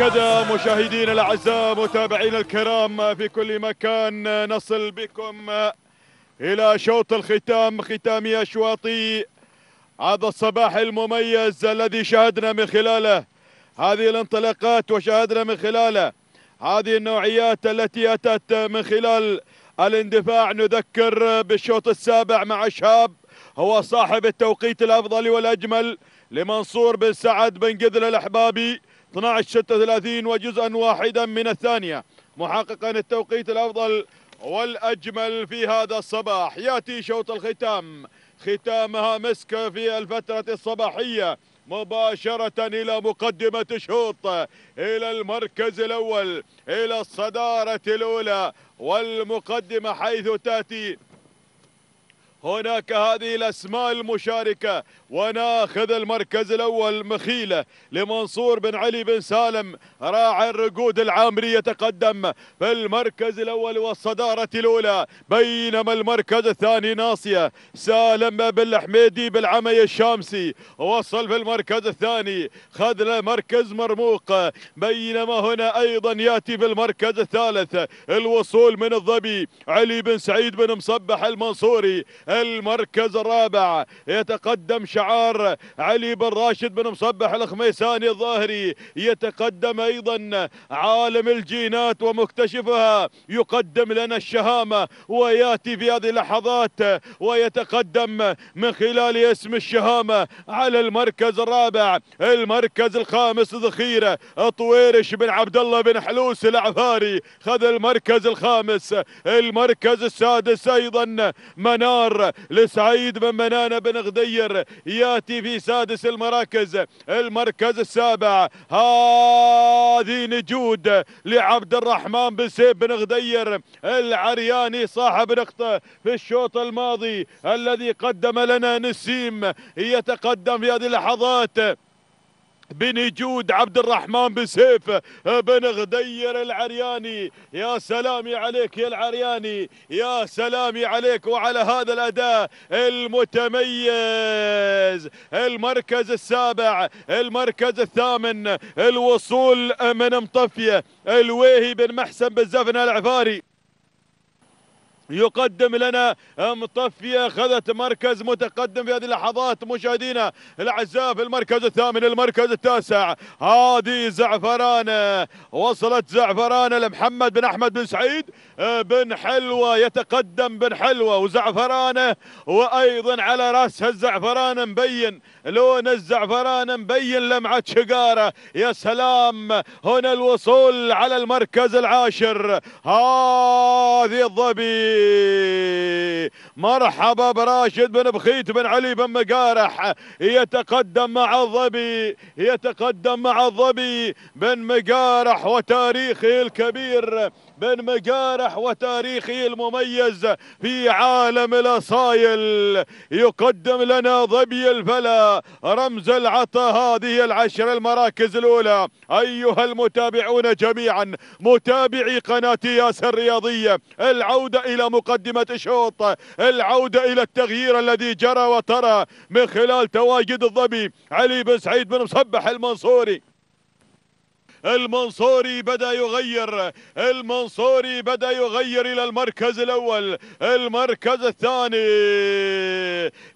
وبهكذا مشاهدينا الاعزاء متابعينا الكرام في كل مكان نصل بكم الى شوط الختام ختامي اشواطي هذا الصباح المميز الذي شاهدنا من خلاله هذه الانطلاقات وشاهدنا من خلاله هذه النوعيات التي اتت من خلال الاندفاع نذكر بالشوط السابع مع شهاب هو صاحب التوقيت الافضل والاجمل لمنصور بن سعد بن قذل الاحبابي 12 36 وجزءا واحدا من الثانية محققا التوقيت الأفضل والأجمل في هذا الصباح يأتي شوط الختام ختامها مسك في الفترة الصباحية مباشرة إلى مقدمة الشوط إلى المركز الأول إلى الصدارة الأولى والمقدمة حيث تأتي هناك هذه الأسماء المشاركة وناخذ المركز الأول مخيلة لمنصور بن علي بن سالم راعي الرقود العامري يتقدم في المركز الأول والصدارة الأولى بينما المركز الثاني ناصية سالم بن الحميدي بالعمي الشامسي وصل في المركز الثاني خذ له مركز مرموق بينما هنا أيضا يأتي في المركز الثالث الوصول من الظبي علي بن سعيد بن مصبح المنصوري المركز الرابع يتقدم شعار علي بن راشد بن مصبح الخميساني الظاهري يتقدم أيضا عالم الجينات ومكتشفها يقدم لنا الشهامة وياتي في هذه اللحظات ويتقدم من خلال اسم الشهامة على المركز الرابع المركز الخامس ذخيرة طويرش بن عبد الله بن حلوس العفاري خذ المركز الخامس المركز السادس أيضا منار الدور لسعيد بن منانة بن غدير ياتي في سادس المراكز المركز السابع هذه نجود لعبد الرحمن بن سيب بن غدير العرياني صاحب نقطة في الشوط الماضي الذي قدم لنا نسيم يتقدم في هذه اللحظات بن جود عبد الرحمن بن سيف بن غدير العرياني يا سلامي عليك يا العرياني يا سلامي عليك وعلى هذا الأداء المتميز المركز السابع المركز الثامن الوصول من مطفية الويهي بن محسن بالزفن العفاري يقدم لنا مطفي اخذت مركز متقدم في هذه اللحظات مشاهدينا الاعزاء في المركز الثامن المركز التاسع هذه زعفران وصلت زعفران لمحمد بن احمد بن سعيد آه، بن حلوه يتقدم بن حلوه وزعفرانه وايضا على راسها الزعفران مبين لون الزعفران مبين لمعه شقاره يا سلام هنا الوصول على المركز العاشر هذه الظبي مرحبا براشد بن بخيت بن علي بن مقارح يتقدم مع الظبي يتقدم مع الظبي بن مقارح وتاريخه الكبير من مجارح وتاريخه المميز في عالم الأصايل يقدم لنا ظبي الفلا رمز العطا هذه العشر المراكز الأولى أيها المتابعون جميعا متابعي قناة ياس الرياضية العودة إلى مقدمة الشوط العودة إلى التغيير الذي جرى وترى من خلال تواجد الظبي علي بن سعيد بن مصبح المنصوري المنصوري بدأ يغير المنصوري بدأ يغير إلى المركز الأول المركز الثاني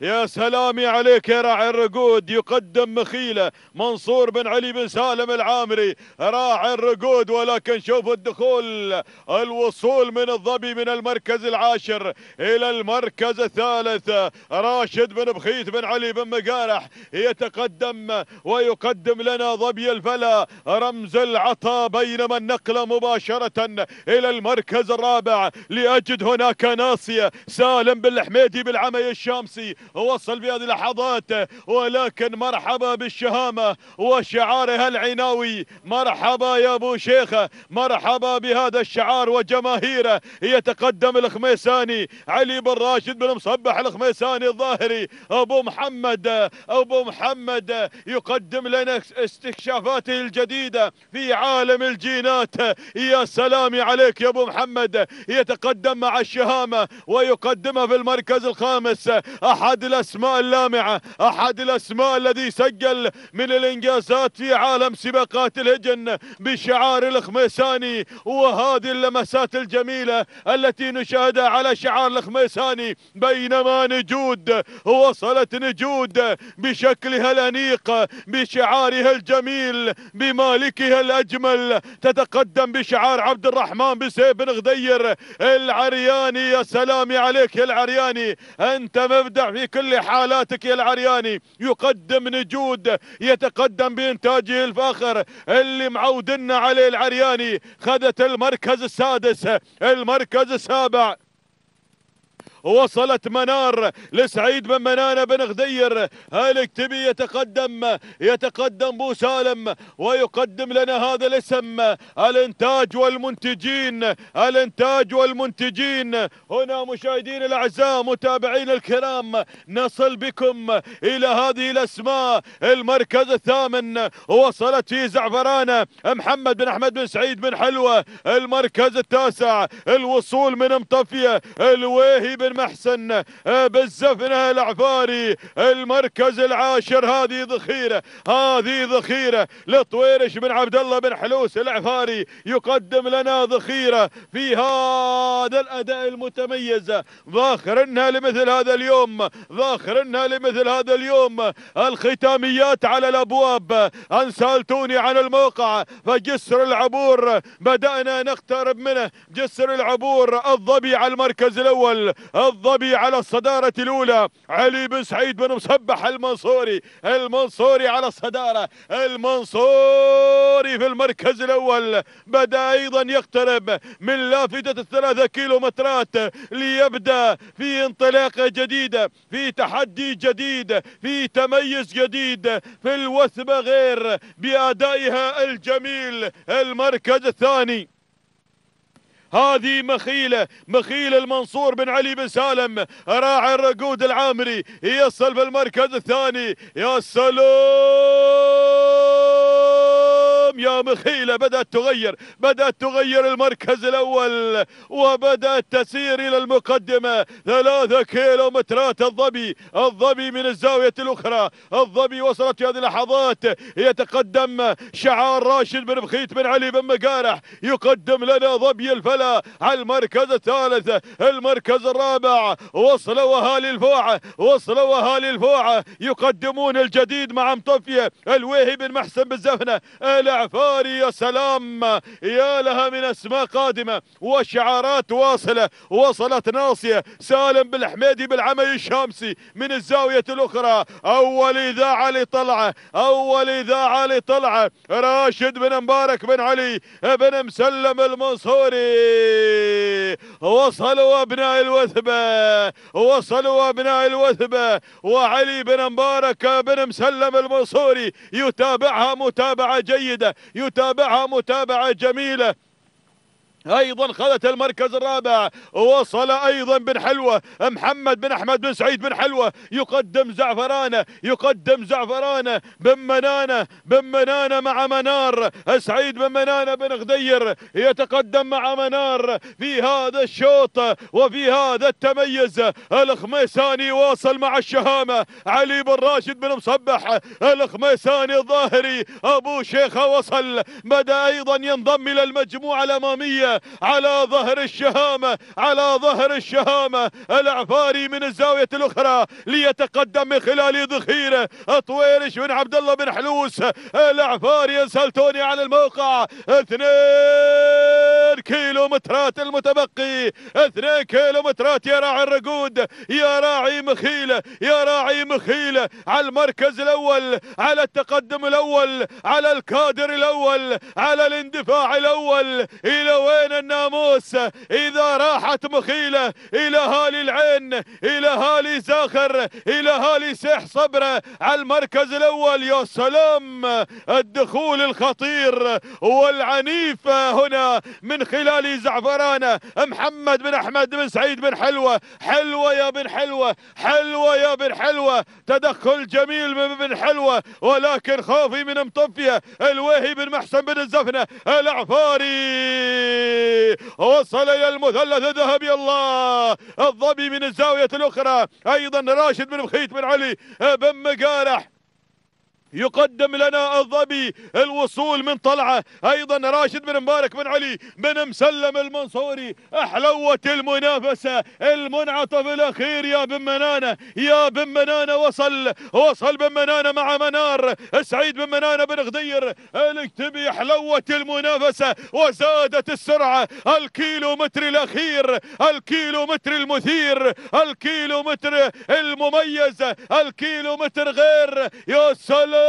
يا سلامي عليك يا راعي الرقود يقدم مخيلة منصور بن علي بن سالم العامري راعي الرقود ولكن شوف الدخول الوصول من الظبي من المركز العاشر إلى المركز الثالث راشد بن بخيت بن علي بن مقارح يتقدم ويقدم لنا ظبي الفلا رمز مركز العطاء بينما النقل مباشرة إلى المركز الرابع لأجد هناك ناصية سالم بالحميدي بالعمي الشامسي وصل بهذه اللحظات ولكن مرحبا بالشهامة وشعارها العناوي مرحبا يا أبو شيخة مرحبا بهذا الشعار وجماهيره يتقدم الخميساني علي بن راشد بن مصبح الخميساني الظاهري أبو محمد أبو محمد يقدم لنا استكشافاته الجديدة في عالم الجينات يا سلامي عليك يا ابو محمد يتقدم مع الشهامة ويقدمها في المركز الخامس أحد الأسماء اللامعة أحد الأسماء الذي سجل من الإنجازات في عالم سباقات الهجن بشعار الخميساني وهذه اللمسات الجميلة التي نشاهدها على شعار الخميساني بينما نجود وصلت نجود بشكلها الأنيق بشعارها الجميل بمالكها الأجمل تتقدم بشعار عبد الرحمن بسيف بن غدير العرياني يا سلامي عليك يا العرياني أنت مبدع في كل حالاتك يا العرياني يقدم نجود يتقدم بإنتاجه الفاخر اللي معودنا عليه العرياني خذت المركز السادس المركز السابع وصلت منار لسعيد بن منانة بن غدير تبي يتقدم يتقدم بو سالم ويقدم لنا هذا الاسم الانتاج والمنتجين الانتاج والمنتجين هنا مشاهدين الاعزاء متابعين الكرام نصل بكم الى هذه الاسماء المركز الثامن وصلت في زعفرانة محمد بن احمد بن سعيد بن حلوة المركز التاسع الوصول من مطفية الويهي بن المحسن محسن آه، بالزفنه العفاري المركز العاشر هذه ذخيره هذه ذخيره لطويرش بن عبد الله بن حلوس العفاري يقدم لنا ذخيره في هذا الاداء المتميز ظاخرنها لمثل هذا اليوم ظاخرنها لمثل هذا اليوم الختاميات على الابواب ان سالتوني عن الموقع فجسر العبور بدانا نقترب منه جسر العبور الضبي على المركز الاول الظبي على الصدارة الأولى علي بن سعيد بن مصبح المنصوري المنصوري على الصدارة المنصوري في المركز الأول بدأ أيضا يقترب من لافتة الثلاثة كيلومترات ليبدأ في انطلاقة جديدة في تحدي جديد في تميز جديد في الوثبة غير بأدائها الجميل المركز الثاني هذه مخيلة مخيلة المنصور بن علي بن سالم راعي الرقود العامري يصل في المركز الثاني يا سلام اليوم يا مخيلة بدأت تغير بدأت تغير المركز الأول وبدأت تسير إلى المقدمة ثلاثة كيلو مترات الظبي الظبي من الزاوية الأخرى الظبي وصلت في هذه اللحظات يتقدم شعار راشد بن بخيت بن علي بن مقارح يقدم لنا ظبي الفلا على المركز الثالث المركز الرابع وصل وهالي الفوعة وصل وهالي الفوعة يقدمون الجديد مع مطفية الويهي بن محسن بالزفنة العفاري يا سلام يا لها من اسماء قادمه وشعارات واصله وصلت ناصيه سالم بالحميدي بالعمي الشامسي من الزاويه الاخرى اول اذاعه لطلعه اول اذاعه لطلعه راشد بن مبارك بن علي بن مسلم المنصوري وصلوا ابناء الوثبه وصلوا ابناء الوثبه وعلي بن مبارك بن مسلم المنصوري يتابعها متابعه جيده يتابعها متابعة جميلة ايضا خذت المركز الرابع وصل ايضا بن حلوه محمد بن احمد بن سعيد بن حلوه يقدم زعفرانه يقدم زعفرانه بن منانه بن منانه مع منار سعيد بن منانه بن غدير يتقدم مع منار في هذا الشوط وفي هذا التميز الخميساني واصل مع الشهامه علي بن راشد بن مصبح الخميساني الظاهري ابو شيخه وصل بدا ايضا ينضم الى المجموعه الاماميه على ظهر الشهامة على ظهر الشهامة العفاري من الزاوية الأخرى ليتقدم من خلال ذخيرة طويرش بن عبد الله بن حلوس العفاري سلتوني على الموقع اثنين كيلو مترات المتبقي اثنين كيلو مترات يا راعي الرقود يا راعي مخيلة يا راعي مخيلة على المركز الأول على التقدم الأول على الكادر الأول على الاندفاع الأول إلى وين بين الناموس إذا راحت مخيلة إلى هالي العين إلى هالي زاخر إلى هالي سيح صبرة على المركز الأول يا سلام الدخول الخطير والعنيف هنا من خلال زعفرانة محمد بن أحمد بن سعيد بن حلوة حلوة يا بن حلوة حلوة يا بن حلوة تدخل جميل من بن حلوة ولكن خوفي من مطفية الوهي بن محسن بن الزفنة العفاري وصل إلى المثلث الذهبي الله الظبي من الزاوية الأخرى أيضا راشد بن بخيت بن علي بن مقارح يقدم لنا الظبي الوصول من طلعة أيضا راشد بن مبارك بن علي بن مسلم المنصوري أحلوة المنافسة المنعطف الأخير يا بن منانة يا بن منانة وصل وصل بن منانة مع منار سعيد بن منانة بن غدير الاجتبي أحلوة المنافسة وزادت السرعة الكيلو متر الأخير الكيلو متر المثير الكيلو متر المميز الكيلو متر غير يا سلام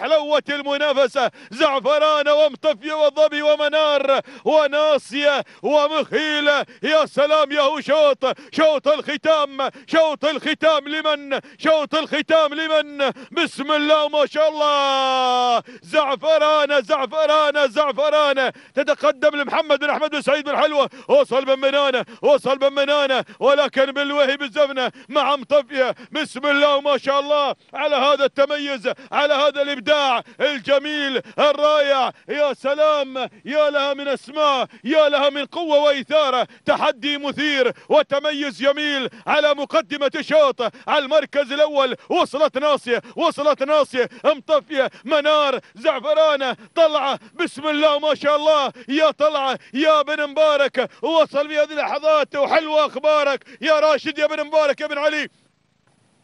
حلوة المنافسة زعفران ومطفية وظبي ومنار وناصية ومخيلة يا سلام يا شوط شوط الختام شوط الختام لمن شوط الختام لمن بسم الله ما شاء الله زعفران زعفران زعفران تتقدم لمحمد بن احمد بن سعيد بن حلوة وصل بن منانة وصل بن منانة ولكن بالوهي بالزفنة مع مطفية بسم الله ما شاء الله على هذا التميز الفوز على هذا الإبداع الجميل الرائع يا سلام يا لها من أسماء يا لها من قوة وإثارة تحدي مثير وتميز جميل على مقدمة الشوط على المركز الأول وصلت ناصية وصلت ناصية مطفية منار زعفرانة طلعة بسم الله ما شاء الله يا طلعة يا بن مبارك وصل في هذه اللحظات وحلوة أخبارك يا راشد يا بن مبارك يا بن علي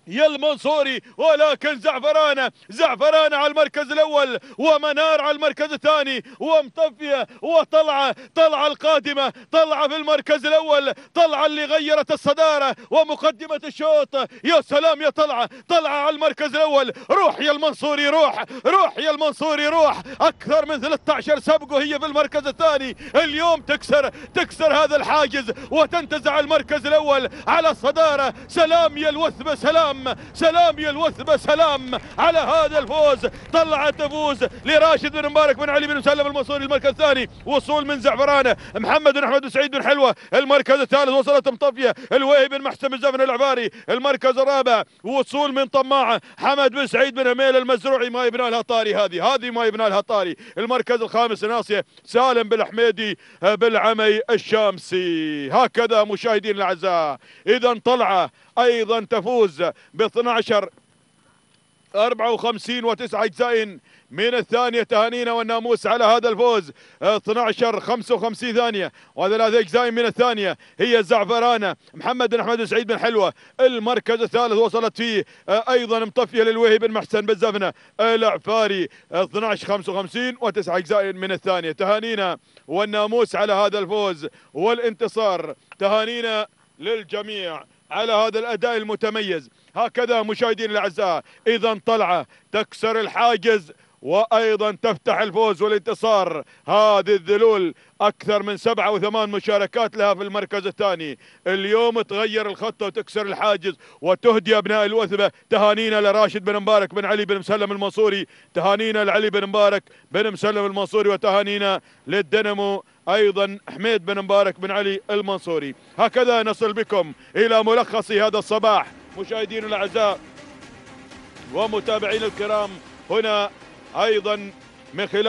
يا المنصوري ولكن زعفرانه زعفرانه على المركز الاول ومنار على المركز الثاني ومطفيه وطلعه طلعه القادمه طلعه في المركز الاول طلعه اللي غيرت الصداره ومقدمه الشوط يا سلام يا طلعه طلعه على المركز الاول روح يا المنصوري روح روح يا المنصوري روح اكثر من 13 سبق وهي في المركز الثاني اليوم تكسر تكسر هذا الحاجز وتنتزع المركز الاول على الصداره سلام يا الوثبه سلام سلام سلام يا الوثبة سلام على هذا الفوز طلعت تفوز لراشد بن مبارك بن علي بن مسلم المنصوري المركز الثاني وصول من زعفرانه محمد بن احمد سعيد بن حلوه المركز الثالث وصلت مطفيه الوهيب بن محسن بن زفن العباري المركز الرابع وصول من طماعه حمد بن سعيد بن هميل المزروعي ما يبنى لها طاري هذه هذه ما يبنى لها طاري المركز الخامس ناصيه سالم بالحميدي بالعمي الشامسي هكذا مشاهدينا الاعزاء اذا طلعه ايضا تفوز ب 12 54 وتسعة اجزاء من الثانية تهانينا والناموس على هذا الفوز 12 55 ثانية وثلاث اجزاء من الثانية هي الزعفرانة محمد بن احمد سعيد بن حلوة المركز الثالث وصلت فيه ايضا مطفية للوهي بن محسن بالزفنة العفاري 12 55 وتسعة اجزاء من الثانية تهانينا والناموس على هذا الفوز والانتصار تهانينا للجميع على هذا الأداء المتميز هكذا مشاهدين الأعزاء إذا طلعة تكسر الحاجز وايضا تفتح الفوز والانتصار هذه الذلول اكثر من سبعة وثمان مشاركات لها في المركز الثاني اليوم تغير الخطة وتكسر الحاجز وتهدي ابناء الوثبة تهانينا لراشد بن مبارك بن علي بن مسلم المنصوري تهانينا لعلي بن مبارك بن مسلم المنصوري وتهانينا للدنمو ايضا حميد بن مبارك بن علي المنصوري هكذا نصل بكم الى ملخص هذا الصباح مشاهدينا الاعزاء ومتابعينا الكرام هنا ايضا من خلال